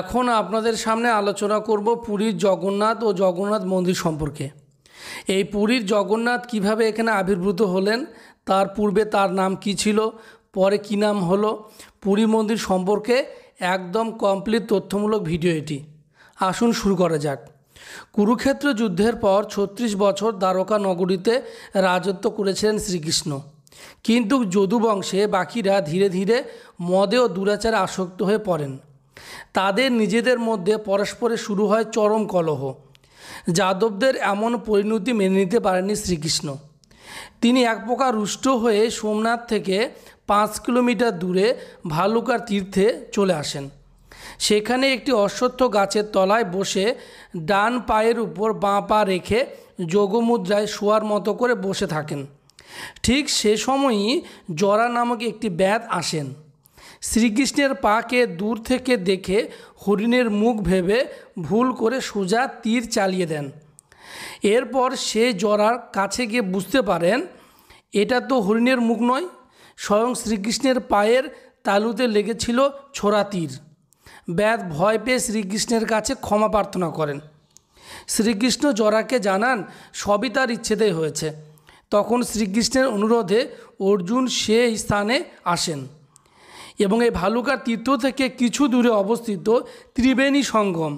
এখন আপনাদের সামনে আলোচনা করব পুরীর জগন্নাথ ও জগন্নাথ মন্দির সম্পর্কে এই পুরীর জগন্নাথ কিভাবে এখানে আবির্ভূত হলেন তার পূর্বে তার নাম কি ছিল পরে কি নাম হলো পুরী মন্দির সম্পর্কে একদম কমপ্লিট তথ্যমূলক ভিডিও এটি আসুন শুরু করা যাক কুরুক্ষেত্র যুদ্ধের পর ছত্রিশ বছর দ্বারকা নগরীতে রাজত্ব করেছিলেন শ্রীকৃষ্ণ কিন্তু যদুবংশে বাকিরা ধীরে ধীরে মদে ও দুরাচারে আসক্ত হয়ে পড়েন তাদের নিজেদের মধ্যে পরস্পরে শুরু হয় চরম কলহ যাদবদের এমন পরিণতি মেনে নিতে পারেননি শ্রীকৃষ্ণ তিনি এক প্রকার রুষ্ট হয়ে সোমনাথ থেকে পাঁচ কিলোমিটার দূরে ভালুকার তীর্থে চলে আসেন সেখানে একটি অশ্বত্থ গাছের তলায় বসে ডান পায়ের উপর বাঁ পা রেখে যোগমুদ্রায় শোয়ার মতো করে বসে থাকেন ঠিক সে সময়ই জরা নামক একটি ব্যাধ আসেন শ্রীকৃষ্ণের পাকে দূর থেকে দেখে হরিণের মুখ ভেবে ভুল করে সোজা তীর চালিয়ে দেন এরপর সে জরার কাছে গিয়ে বুঝতে পারেন এটা তো হরিণের মুখ নয় স্বয়ং শ্রীকৃষ্ণের পায়ের তালুতে লেগেছিল ছোড়া তীর ব্যাধ ভয় পেয়ে শ্রীকৃষ্ণের কাছে ক্ষমা প্রার্থনা করেন শ্রীকৃষ্ণ জরাকে জানান সবই তার ইচ্ছেতেই হয়েছে তখন শ্রীকৃষ্ণের অনুরোধে অর্জুন সেই স্থানে আসেন এবং এই ভালুকার তীর্থ থেকে কিছু দূরে অবস্থিত ত্রিবেণী সঙ্গম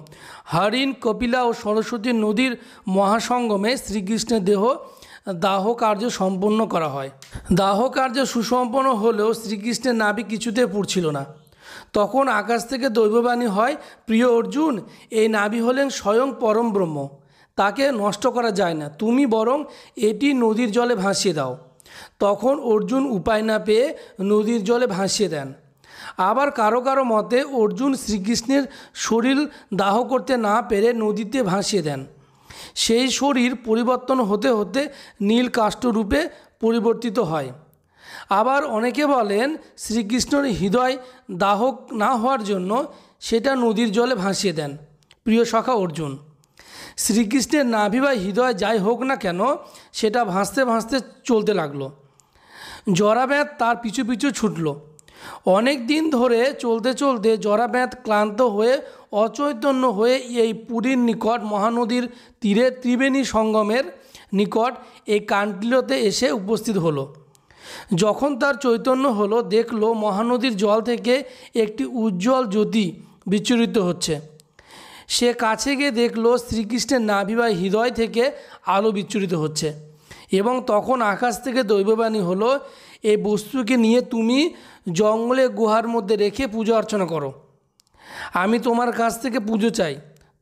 হরিণ কপিলা ও সরস্বতী নদীর মহাসঙ্গমে শ্রীকৃষ্ণের দেহ দাহ কার্য সম্পন্ন করা হয় দাহ কার্য সুসম্পন্ন হলেও শ্রীকৃষ্ণের নাভি কিছুতে পড়ছিল না তখন আকাশ থেকে দৈববাণী হয় প্রিয় অর্জুন এই নাভি হলেন স্বয়ং পরম ব্রহ্ম তাকে নষ্ট করা যায় না তুমি বরং এটি নদীর জলে ভাসিয়ে দাও তখন অর্জুন উপায় না পেয়ে নদীর জলে ভাসিয়ে দেন আবার কারো কারো মতে অর্জুন শ্রীকৃষ্ণের শরীর দাহ করতে না পেরে নদীতে ভাসিয়ে দেন সেই শরীর পরিবর্তন হতে হতে নীল রূপে পরিবর্তিত হয় আবার অনেকে বলেন শ্রীকৃষ্ণের হৃদয় দাহক না হওয়ার জন্য সেটা নদীর জলে ভাসিয়ে দেন প্রিয় সখা অর্জুন শ্রীকৃষ্ণের নাভি বা হৃদয় যাই হোক না কেন সেটা ভাসতে ভাসতে চলতে লাগলো জরাব্যাত তার পিছু পিছু ছুটলো অনেক দিন ধরে চলতে চলতে জরাব্যাঁত ক্লান্ত হয়ে অচৈতন্য হয়ে এই পুরীর নিকট মহানদীর তীরে ত্রিবেণী সঙ্গমের নিকট এই কান্টিলতে এসে উপস্থিত হলো যখন তার চৈতন্য হলো দেখল মহানদীর জল থেকে একটি উজ্জ্বল জ্যোতি বিচ্ছুরিত হচ্ছে সে কাছে গিয়ে দেখল শ্রীকৃষ্ণের নাভিবা হৃদয় থেকে আলো বিচ্ছুরিত হচ্ছে এবং তখন আকাশ থেকে দৈববাণী হলো এই বস্তুকে নিয়ে তুমি জঙ্গলে গুহার মধ্যে রেখে পুজো অর্চনা করো আমি তোমার কাছ থেকে পুজো চাই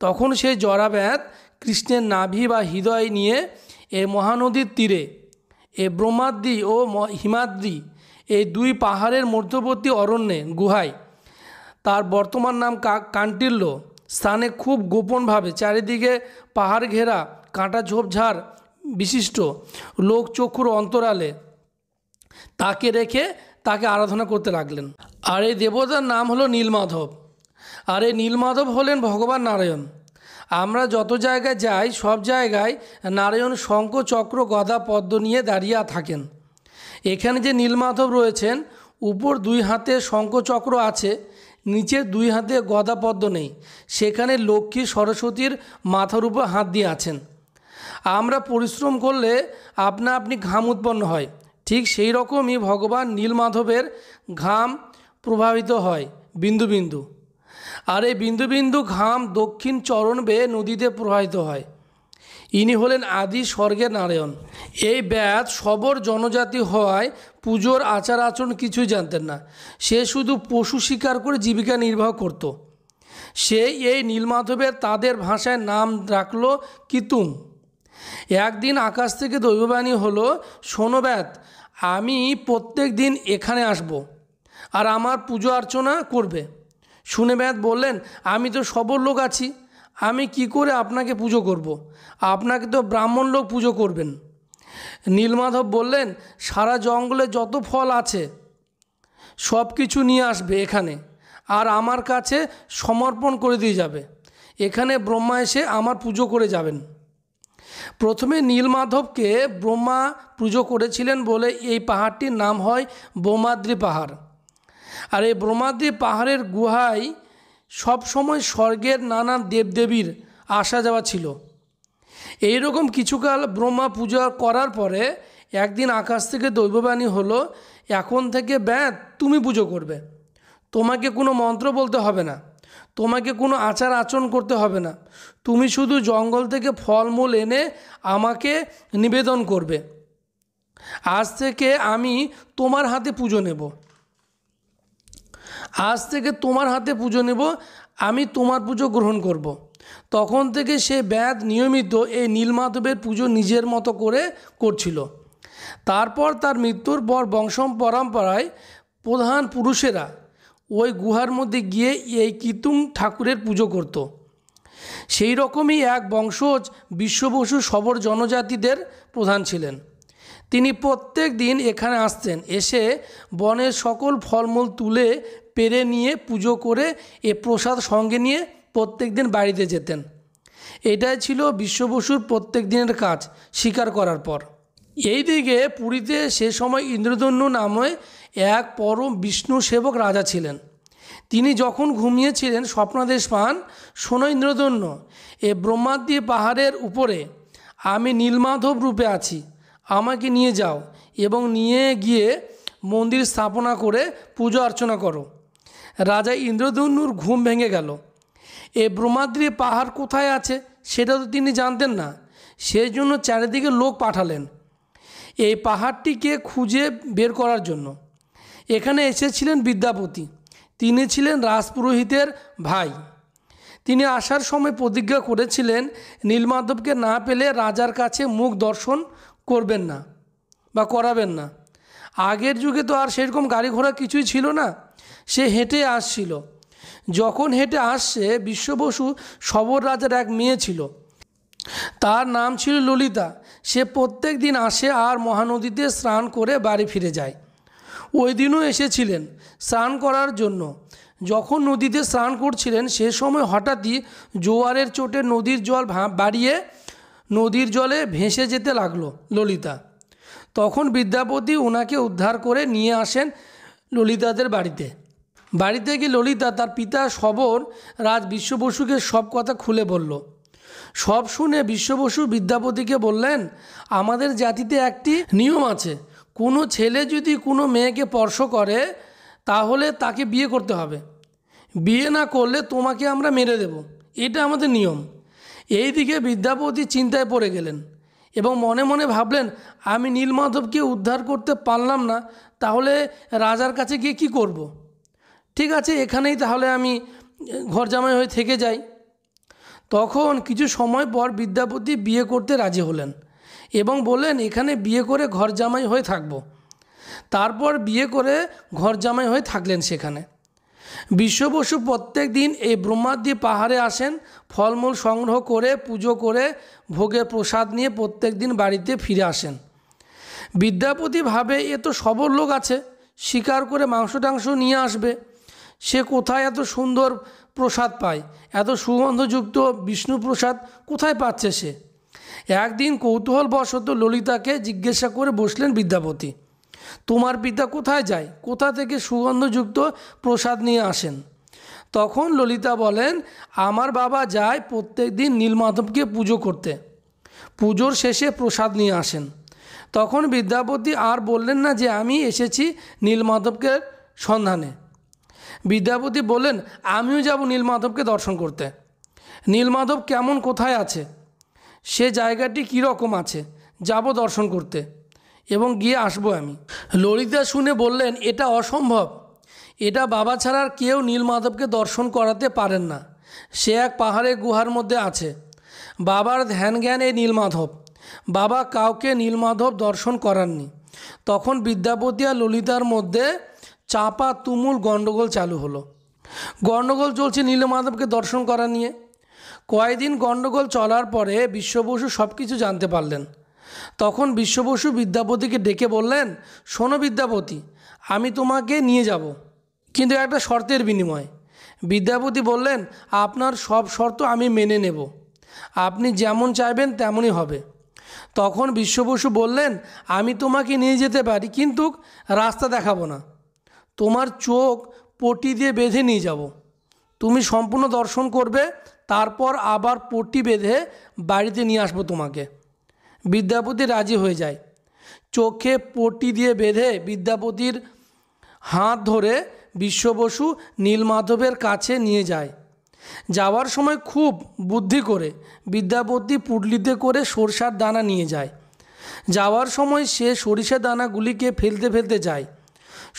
তখন সেই জরা ব্যাত কৃষ্ণের নাভি বা হৃদয় নিয়ে এ মহানদীর তীরে এ ব্রহ্মাদ্রি ও হিমাদ্রি এই দুই পাহাড়ের মধ্যবর্তী অরণ্যে গুহায় তার বর্তমান নাম কান্টিল্য স্থানে খুব গোপনভাবে চারিদিকে পাহাড় ঘেরা কাঁটা ঝোপঝাড় বিশিষ্ট লোকচক্ষুর অন্তরালে তাকে রেখে তাকে আরাধনা করতে লাগলেন আর এই দেবতার নাম হলো নীলমাধব আর এই নীলমাধব হলেন ভগবান নারায়ণ আমরা যত জায়গায় যাই সব জায়গায় নারায়ণ শঙ্খ চক্র গদা পদ্ম নিয়ে দাঁড়িয়ে থাকেন এখানে যে নীলমাধব রয়েছেন উপর দুই হাতে শঙ্খচক্র আছে নিচে দুই হাতে গদা পদ্ম নেই সেখানে লক্ষ্মী সরস্বতীর মাথার উপর হাত দিয়ে আছেন আমরা পরিশ্রম করলে আপনা আপনি ঘাম উৎপন্ন হয় ঠিক সেই রকমই ভগবান নীলমাধবের ঘাম প্রভাবিত হয় বিন্দু বিন্দু আর এই বিন্দু বিন্দু ঘাম দক্ষিণ চরণ বেয়ে নদীতে প্রবাহিত হয় ইনি হলেন আদি স্বর্গের নারায়ণ এই ব্যাধ সবর জনজাতি হওয়ায় পুজোর আচার আচরণ কিছুই জানতেন না সে শুধু পশু শিকার করে জীবিকা নির্বাহ করত সে এই নীলমাধবের তাদের ভাষায় নাম রাখল কিতুম একদিন আকাশ থেকে দৈববাণী হলো শোনো আমি প্রত্যেক দিন এখানে আসব আর আমার পুজো অর্চনা করবে শুনে ব্যাত বললেন আমি তো সবল লোক আছি আমি কি করে আপনাকে পুজো করব। আপনাকে তো ব্রাহ্মণ লোক পুজো করবেন নীলমাধব বললেন সারা জঙ্গলে যত ফল আছে সব কিছু নিয়ে আসবে এখানে আর আমার কাছে সমর্পণ করে দিয়ে যাবে এখানে ব্রহ্মা এসে আমার পুজো করে যাবেন প্রথমে নীলমাধবকে ব্রহ্মা পুজো করেছিলেন বলে এই পাহাড়টির নাম হয় ব্রহ্মাদ্রি পাহাড় আর এই ব্রহ্মাদ্রি পাহাড়ের গুহায় সবসময় স্বর্গের নানা দেবদেবীর আসা যাওয়া ছিল এই রকম কিছুকাল ব্রহ্মা পূজা করার পরে একদিন আকাশ থেকে দৈববাণী হলো এখন থেকে ব্যাঁ তুমি পুজো করবে তোমাকে কোনো মন্ত্র বলতে হবে না তোমাকে কোনো আচার আচরণ করতে হবে না তুমি শুধু জঙ্গল থেকে ফলমূল এনে আমাকে নিবেদন করবে আজ থেকে আমি তোমার হাতে পুজো নেব আজ থেকে তোমার হাতে পুজো নেব আমি তোমার পুজো গ্রহণ করব। তখন থেকে সে ব্যাধ নিয়মিত এই নীলমাধবের পুজো নিজের মতো করে করছিল তারপর তার মৃত্যুর পর বংশম পরম্পরায় প্রধান পুরুষেরা ওই গুহার মধ্যে গিয়ে এই কিতুং ঠাকুরের পুজো করত সেই রকমই এক বংশজ বিশ্ববসু সবর জনজাতিদের প্রধান ছিলেন তিনি প্রত্যেক দিন এখানে আসতেন এসে বনের সকল ফলমূল তুলে পেরে নিয়ে পুজো করে এ প্রসাদ সঙ্গে নিয়ে প্রত্যেক দিন বাড়িতে যেতেন এটাই ছিল বিশ্ববসুর প্রত্যেক দিনের কাজ স্বীকার করার পর এই দিকে পুরীতে সে সময় ইন্দ্রদন্য নামে এক পরম বিষ্ণু সেবক রাজা ছিলেন তিনি যখন ঘুমিয়েছিলেন স্বপ্নাদেশ পান সোনা এ ব্রহ্মাদ্রি পাহাড়ের উপরে আমি নীলমাধব রূপে আছি আমাকে নিয়ে যাও এবং নিয়ে গিয়ে মন্দির স্থাপনা করে পুজো অর্চনা করো রাজা ইন্দ্রদন্যুর ঘুম ভেঙে গেল এ ব্রহ্মাদ্রি পাহাড় কোথায় আছে সেটা তো তিনি জানতেন না সেই জন্য চারিদিকে লোক পাঠালেন এই পাহাড়টিকে খুঁজে বের করার জন্য এখানে এসেছিলেন বিদ্যাপতি তিনি ছিলেন রাজপুরোহিতের ভাই তিনি আসার সময় প্রতিজ্ঞা করেছিলেন নীলমাধবকে না পেলে রাজার কাছে মুখ দর্শন করবেন না বা করাবেন না আগের যুগে তো আর সেরকম গাড়ি ঘোড়া কিছুই ছিল না সে হেঁটে আসছিল যখন হেঁটে আসছে বিশ্ববসু সবর রাজার এক মেয়ে ছিল তার নাম ছিল ললিতা সে প্রত্যেক দিন আসে আর মহানদীতে স্নান করে বাড়ি ফিরে যায় ওই দিনও এসেছিলেন স্নান করার জন্য যখন নদীতে স্নান করছিলেন সে সময় হঠাৎই জোয়ারের চোটে নদীর জল বাড়িয়ে নদীর জলে ভেসে যেতে লাগলো ললিতা তখন বিদ্যাপতি ওনাকে উদ্ধার করে নিয়ে আসেন ললিতাদের বাড়িতে বাড়িতে গিয়ে ললিতা তার পিতা সবর রাজ বিশ্ববসুকে সব কথা খুলে বলল সব শুনে বিশ্ববসু বিদ্যাপতিকে বললেন আমাদের জাতিতে একটি নিয়ম আছে কোনো ছেলে যদি কোনো মেয়েকে স্পর্শ করে তাহলে তাকে বিয়ে করতে হবে বিয়ে না করলে তোমাকে আমরা মেরে দেব এটা আমাদের নিয়ম এই দিকে বিদ্যাপতি চিন্তায় পড়ে গেলেন এবং মনে মনে ভাবলেন আমি নীলমাধবকে উদ্ধার করতে পারলাম না তাহলে রাজার কাছে গিয়ে কি করব। ঠিক আছে এখানেই তাহলে আমি ঘর জামাই হয়ে থেকে যাই তখন কিছু সময় পর বিদ্যাপতি বিয়ে করতে রাজি হলেন এবং বললেন এখানে বিয়ে করে ঘর জামাই হয়ে থাকব তারপর বিয়ে করে ঘর জামাই হয়ে থাকলেন সেখানে বিশ্ববসু প্রত্যেক দিন এই ব্রহ্মাদ্রি পাহাড়ে আসেন ফলমূল সংগ্রহ করে পুজো করে ভোগের প্রসাদ নিয়ে প্রত্যেক দিন বাড়িতে ফিরে আসেন বিদ্যাপতি ভাবে এ তো সবর লোক আছে শিকার করে মাংস টাংস নিয়ে আসবে সে কোথায় এত সুন্দর প্রসাদ পায় এত সুগন্ধযুক্ত বিষ্ণু প্রসাদ কোথায় পাচ্ছে সে একদিন কৌতূহলবশত ললিতাকে জিজ্ঞাসা করে বসলেন বিদ্যাপতি তোমার পিতা কোথায় যায় কোথা থেকে সুগন্ধযুক্ত প্রসাদ নিয়ে আসেন তখন ললিতা বলেন আমার বাবা যায় প্রত্যেক দিন নীলমাধবকে পুজো করতে পুজোর শেষে প্রসাদ নিয়ে আসেন তখন বিদ্যাপতি আর বললেন না যে আমি এসেছি নীলমাধবকে সন্ধানে বিদ্যাপতি বললেন আমিও যাব নীলমাধবকে দর্শন করতে নীলমাধব কেমন কোথায় আছে সে জায়গাটি কীরকম আছে যাব দর্শন করতে এবং গিয়ে আসবো আমি ললিতা শুনে বললেন এটা অসম্ভব এটা বাবা ছাড়ার কেউ নীলমাধবকে দর্শন করাতে পারেন না সে এক পাহাড়ে গুহার মধ্যে আছে বাবার ধ্যান জ্ঞান এই নীলমাধব বাবা কাউকে নীলমাধব দর্শন করাননি তখন বিদ্যাপতি আর ললিতার মধ্যে চাপা তুমুল গণ্ডগোল চালু হলো গণ্ডগোল চলছে নীলমাধবকে দর্শন করা নিয়ে কয়েকদিন গণ্ডগোল চলার পরে বিশ্ববসু সব কিছু জানতে পারলেন তখন বিশ্ববসু বিদ্যাপতিকে ডেকে বললেন শোনো বিদ্যাপতি আমি তোমাকে নিয়ে যাব কিন্তু একটা শর্তের বিনিময় বিদ্যাপতি বললেন আপনার সব শর্ত আমি মেনে নেব আপনি যেমন চাইবেন তেমনই হবে তখন বিশ্ববসু বললেন আমি তোমাকে নিয়ে যেতে পারি কিন্তু রাস্তা দেখাবো না তোমার চোখ পটি দিয়ে বেঁধে নিয়ে যাব তুমি সম্পূর্ণ দর্শন করবে তারপর আবার পটি বেঁধে বাড়িতে নিয়ে আসবো তোমাকে বিদ্যাপতি রাজি হয়ে যায় চোখে পটি দিয়ে বেঁধে বিদ্যাপতির হাত ধরে বিশ্ববসু নীলমাধবের কাছে নিয়ে যায় যাওয়ার সময় খুব বুদ্ধি করে বিদ্যাপতি পুটলিতে করে সরষার দানা নিয়ে যায় যাওয়ার সময় সে সরিষা দানাগুলিকে ফেলতে ফেলতে যায়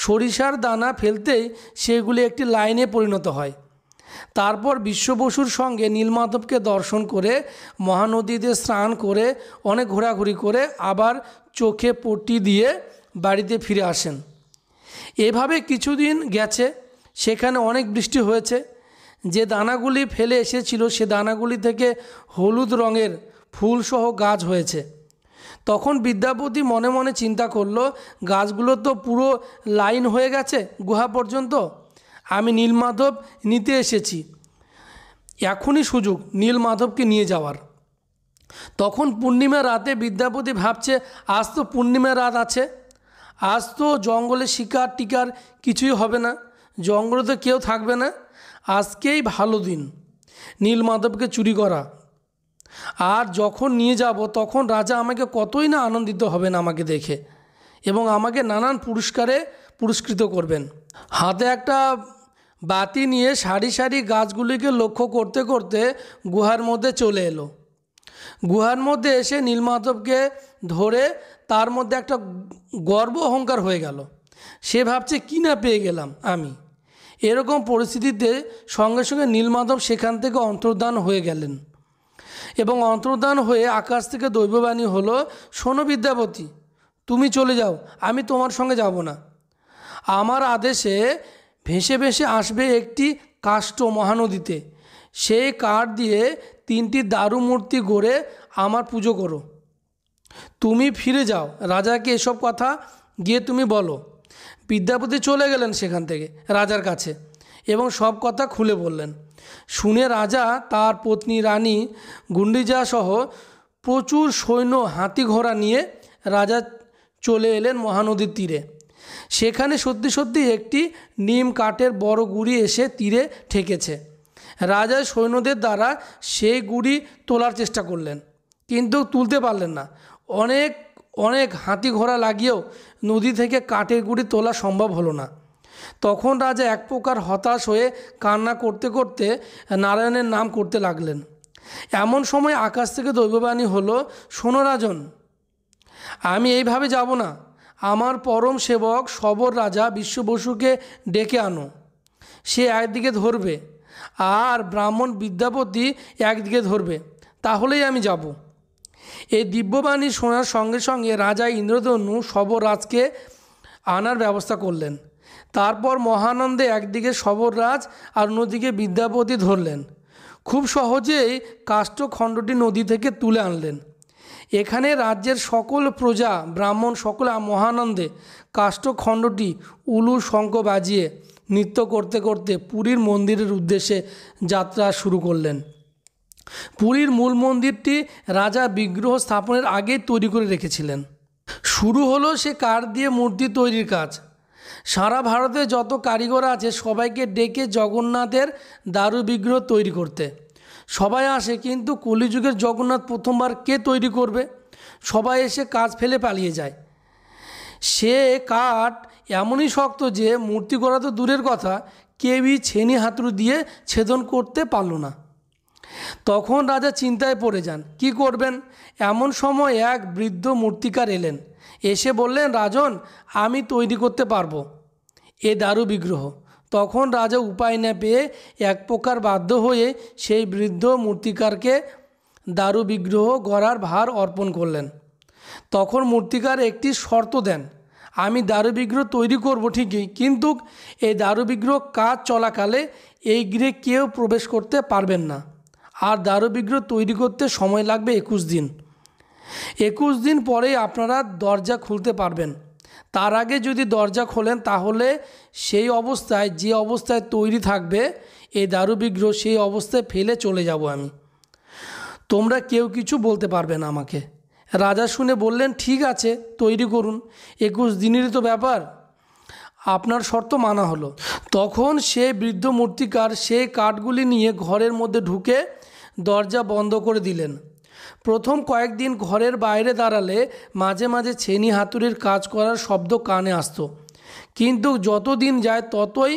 সরিষার দানা ফেলতেই সেগুলি একটি লাইনে পরিণত হয় তারপর বিশ্ববসুর সঙ্গে নীলমাধবকে দর্শন করে মহানদীতে স্নান করে অনেক ঘোরাঘুরি করে আবার চোখে পটি দিয়ে বাড়িতে ফিরে আসেন এভাবে কিছুদিন গেছে সেখানে অনেক বৃষ্টি হয়েছে যে দানাগুলি ফেলে এসেছিল সে দানাগুলি থেকে হলুদ রঙের ফুলসহ গাছ হয়েছে তখন বিদ্যাপতি মনে মনে চিন্তা করলো গাছগুলো তো পুরো লাইন হয়ে গেছে গুহা পর্যন্ত আমি নীলমাধব নিতে এসেছি এখনই সুযোগ নীলমাধবকে নিয়ে যাওয়ার তখন পূর্ণিমা রাতে বিদ্যাপতি ভাবছে আজ তো পূর্ণিমা রাত আছে আজ তো জঙ্গলে শিকার টিকার কিছুই হবে না জঙ্গলে তো কেউ থাকবে না আজকেই ভালো দিন নীলমাধবকে চুরি করা আর যখন নিয়ে যাব তখন রাজা আমাকে কতই না আনন্দিত হবেন আমাকে দেখে এবং আমাকে নানান পুরস্কারে পুরস্কৃত করবেন হাতে একটা বাতি নিয়ে সারি সারি গাছগুলিকে লক্ষ্য করতে করতে গুহার মধ্যে চলে এলো গুহার মধ্যে এসে নীলমাধবকে ধরে তার মধ্যে একটা গর্ব অহংকার হয়ে গেল সে ভাবছে কি না পেয়ে গেলাম আমি এরকম পরিস্থিতিতে সঙ্গে সঙ্গে নীলমাধব সেখান থেকে অন্তর্দান হয়ে গেলেন এবং অন্তর্দান হয়ে আকাশ থেকে দৈববাণী হলো শোনো বিদ্যাপতি তুমি চলে যাও আমি তোমার সঙ্গে যাব না আমার আদেশে ভেসে ভেসে আসবে একটি কাষ্ট মহানদীতে সেই কাঠ দিয়ে তিনটি দারু মূর্তি গড়ে আমার পুজো করো তুমি ফিরে যাও রাজাকে এসব কথা গিয়ে তুমি বলো বিদ্যাপতি চলে গেলেন সেখান থেকে রাজার কাছে এবং সব কথা খুলে বললেন শুনে রাজা তার পত্নী রানী গুন্ডিজা সহ প্রচুর সৈন্য হাতি ঘোড়া নিয়ে রাজা চলে এলেন মহানদীর তীরে সেখানে সত্যি সত্যি একটি নিম কাঠের বড় গুড়ি এসে তীরে ঠেকেছে রাজা সৈন্যদের দ্বারা সেই গুড়ি তোলার চেষ্টা করলেন কিন্তু তুলতে পারলেন না অনেক অনেক হাতি ঘোড়া লাগিয়েও নদী থেকে কাঠের গুড়ি তোলা সম্ভব হলো না তখন রাজা এক প্রকার হতাশ হয়ে কান্না করতে করতে নারায়ণের নাম করতে লাগলেন এমন সময় আকাশ থেকে দৈববাণী হলো শোনো রাজন আমি এইভাবে যাব না আমার পরম সেবক সবর রাজা বিশ্ববসুকে ডেকে আনো সে একদিকে ধরবে আর ব্রাহ্মণ বিদ্যাপতি একদিকে ধরবে তাহলেই আমি যাব এই দিব্যবাণী শোনার সঙ্গে সঙ্গে রাজা ইন্দ্রধনু সবরাজকে আনার ব্যবস্থা করলেন তারপর মহানন্দে একদিকে সবররাজ আর নদীকে বিদ্যাপতি ধরলেন খুব সহজেই কাষ্ঠখণ্ডটি নদী থেকে তুলে আনলেন এখানে রাজ্যের সকল প্রজা ব্রাহ্মণ সকলে মহানন্দে কাষ্ঠখণ্ডটি উলু শঙ্খ বাজিয়ে নৃত্য করতে করতে পুরীর মন্দিরের উদ্দেশ্যে যাত্রা শুরু করলেন পুরীর মূল মন্দিরটি রাজা বিগ্রহ স্থাপনের আগেই তৈরি করে রেখেছিলেন শুরু হলো সে কাঠ দিয়ে মূর্তি তৈরির কাজ সারা ভারতে যত কারিগর আছে সবাইকে ডেকে জগন্নাথের দারু বিগ্রহ তৈরি করতে সবাই আসে কিন্তু কলিযুগের জগন্নাথ প্রথমবার কে তৈরি করবে সবাই এসে কাজ ফেলে পালিয়ে যায় সে কাঠ এমনই শক্ত যে মূর্তি করা তো দূরের কথা কেউই ছেনি হাতরু দিয়ে ছেদন করতে পারল না তখন রাজা চিন্তায় পড়ে যান কি করবেন এমন সময় এক বৃদ্ধ মূর্তিকার এলেন এসে বললেন রাজন আমি তৈরি করতে পারবো এ দারু বিগ্রহ তখন রাজা উপায় না পেয়ে এক প্রকার বাধ্য হয়ে সেই বৃদ্ধ মূর্তিকারকে দারু বিগ্রহ গড়ার ভার অর্পণ করলেন তখন মূর্তিকার একটি শর্ত দেন আমি দারু বিগ্রহ তৈরি করব ঠিকই কিন্তু এই দারু বিগ্রহ কাজ চলাকালে এই গৃহে কেউ প্রবেশ করতে পারবেন না আর দারু বিগ্রহ তৈরি করতে সময় লাগবে একুশ দিন একুশ দিন পরে আপনারা দরজা খুলতে পারবেন তার আগে যদি দরজা খোলেন তাহলে সেই অবস্থায় যে অবস্থায় তৈরি থাকবে এই দারু সেই অবস্থায় ফেলে চলে যাব আমি তোমরা কেউ কিছু বলতে পারবে না আমাকে রাজা শুনে বললেন ঠিক আছে তৈরি করুন একুশ দিনেরই তো ব্যাপার আপনার শর্ত মানা হলো তখন সে বৃদ্ধ মূর্তিকার সেই কাঠগুলি নিয়ে ঘরের মধ্যে ঢুকে দরজা বন্ধ করে দিলেন প্রথম কয়েকদিন ঘরের বাইরে দাঁড়ালে মাঝে মাঝে ছেনি হাতুড়ির কাজ করার শব্দ কানে আসতো কিন্তু যত দিন যায় ততই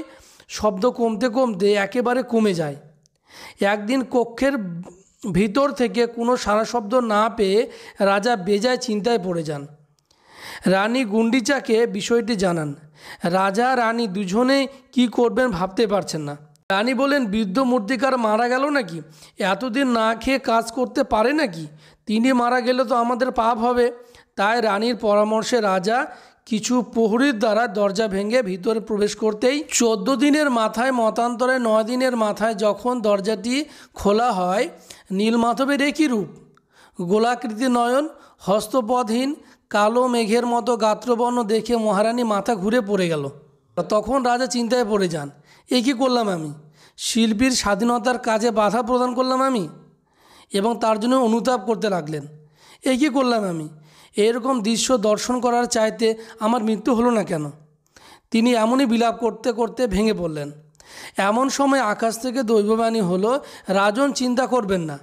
শব্দ কমতে কমতে একেবারে কমে যায় একদিন কক্ষের ভিতর থেকে কোনো সারা শব্দ না পেয়ে রাজা বেজায় চিন্তায় পড়ে যান রানী গুন্ডিচাকে বিষয়টি জানান রাজা রানী দুজনে কি করবেন ভাবতে পারছেন না রানী বলেন বৃদ্ধ মূর্তিকার মারা গেল নাকি এতদিন না খেয়ে কাজ করতে পারে নাকি তিনি মারা গেলে তো আমাদের পাপ হবে তাই রানীর পরামর্শে রাজা কিছু প্রহরীর দ্বারা দরজা ভেঙে ভিতরে প্রবেশ করতেই চোদ্দ দিনের মাথায় মতান্তরে নয় দিনের মাথায় যখন দরজাটি খোলা হয় নীলমাধবের একই রূপ গোলাকৃতি নয়ন হস্তপদহীন কালো মেঘের মতো গাত্রবর্ণ দেখে মহারানী মাথা ঘুরে পড়ে গেল তখন রাজা চিন্তায় পড়ে যান এ কী করলাম আমি শিল্পীর স্বাধীনতার কাজে বাধা প্রদান করলাম আমি এবং তার জন্য অনুতাপ করতে লাগলেন এ কী করলাম আমি এরকম দৃশ্য দর্শন করার চাইতে আমার মৃত্যু হলো না কেন তিনি এমনই বিলাপ করতে করতে ভেঙে পড়লেন এমন সময় আকাশ থেকে দৈববাণী হলো রাজন চিন্তা করবেন না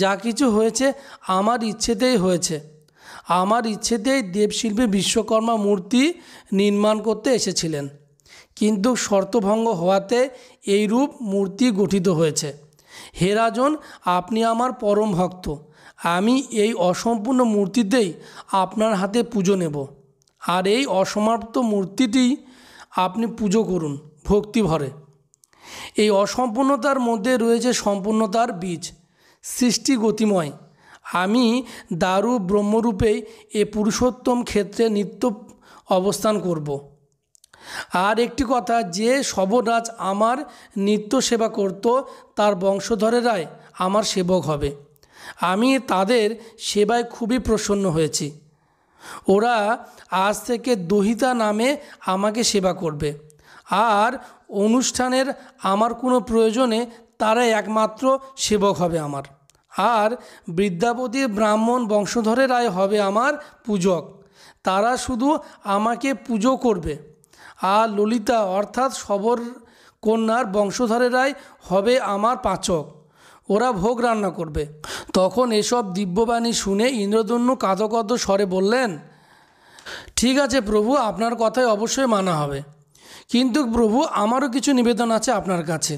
যা কিছু হয়েছে আমার ইচ্ছেতেই হয়েছে আমার ইচ্ছেতেই দেবশিল্পী বিশ্বকর্মা মূর্তি নির্মাণ করতে এসেছিলেন কিন্তু শর্তভঙ্গ হওয়াতে এই রূপ মূর্তি গঠিত হয়েছে হেরাজন আপনি আমার পরম ভক্ত আমি এই অসম্পূর্ণ মূর্তিতেই আপনার হাতে পুজো নেব আর এই অসমাপ্ত মূর্তিটি আপনি পুজো করুন ভক্তি ভরে এই অসম্পূর্ণতার মধ্যে রয়েছে সম্পূর্ণতার বীজ সৃষ্টি গতিময় আমি দারু ব্রহ্মরূপেই এ পুরুষোত্তম ক্ষেত্রে নিত্য অবস্থান করব আর একটি কথা যে শবরাজ আমার নিত্য সেবা করত তার বংশধরেরাই আমার সেবক হবে আমি তাদের সেবায় খুবই প্রসন্ন হয়েছি ওরা আজ থেকে দহিতা নামে আমাকে সেবা করবে আর অনুষ্ঠানের আমার কোনো প্রয়োজনে তারা একমাত্র সেবক হবে আমার আর বিদ্যাপতি ব্রাহ্মণ বংশধরেরাই হবে আমার পূজক তারা শুধু আমাকে পুজো করবে আর ললিতা অর্থাৎ সবর কন্যার বংশধরেরাই হবে আমার পাচক ওরা ভোগ রান্না করবে তখন এসব দিব্যবাণী শুনে ইন্দ্রদন্যু কাদকদ স্বরে বললেন ঠিক আছে প্রভু আপনার কথায় অবশ্যই মানা হবে কিন্তু প্রভু আমারও কিছু নিবেদন আছে আপনার কাছে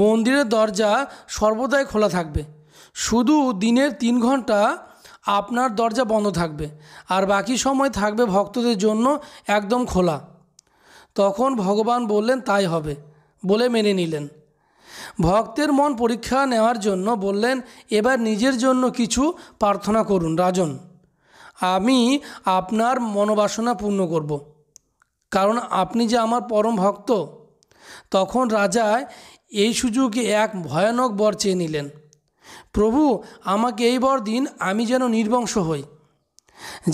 মন্দিরের দরজা সর্বদাই খোলা থাকবে শুধু দিনের তিন ঘন্টা আপনার দরজা বন্ধ থাকবে আর বাকি সময় থাকবে ভক্তদের জন্য একদম খোলা তখন ভগবান বললেন তাই হবে বলে মেনে নিলেন ভক্তের মন পরীক্ষা নেওয়ার জন্য বললেন এবার নিজের জন্য কিছু প্রার্থনা করুন রাজন আমি আপনার মনোবাসনা পূর্ণ করব কারণ আপনি যে আমার পরম ভক্ত তখন রাজা এই সুযোগে এক ভয়ানক বর চেয়ে নিলেন প্রভু আমাকে এই বর দিন আমি যেন নির্বংশ হই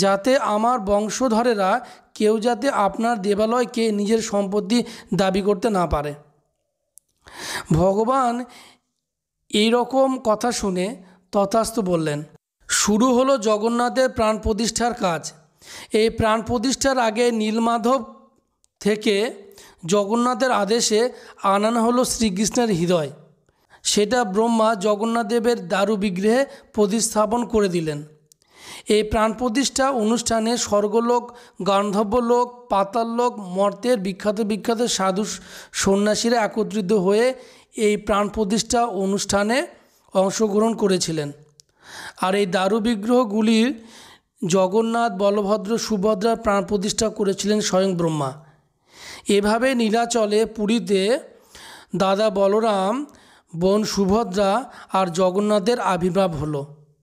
যাতে আমার বংশধরেরা কেউ যাতে আপনার দেবালয়কে নিজের সম্পত্তি দাবি করতে না পারে ভগবান এই রকম কথা শুনে তথাস্তু বললেন শুরু হলো জগন্নাথের প্রাণ প্রতিষ্ঠার কাজ এই প্রাণ প্রতিষ্ঠার আগে নীলমাধব থেকে জগন্নাথের আদেশে আনানো হলো শ্রীকৃষ্ণের হৃদয় সেটা ব্রহ্মা জগন্নাথদেবের দারু বিগ্রহে প্রতিস্থাপন করে দিলেন এই প্রাণ প্রতিষ্ঠা অনুষ্ঠানে স্বর্গলোক গান্ধব্যলোক পাতাললোক মর্তের বিখ্যাত বিখ্যাত সাধু সন্ন্যাসীরা একত্রিত হয়ে এই প্রাণ প্রতিষ্ঠা অনুষ্ঠানে অংশগ্রহণ করেছিলেন আর এই দারু বিগ্রহগুলির জগন্নাথ বলভদ্র সুভদ্রার প্রাণ প্রতিষ্ঠা করেছিলেন স্বয়ং ব্রহ্মা এভাবে নীলাচলে পুরীতে দাদা বলরাম বোন সুভদ্রা আর জগন্নাথের আবির্ভাব হলো